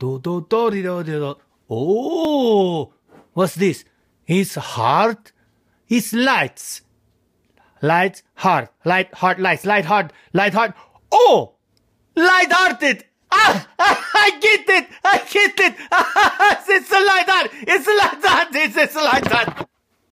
Do do do do do do. Oh, what's this? It's heart. It's lights. Lights, heart, light, heart, lights, light, heart, light, heart. Oh, light-hearted. Ah, I get it. I get it. it's a light heart. It's a light heart. It's a light heart.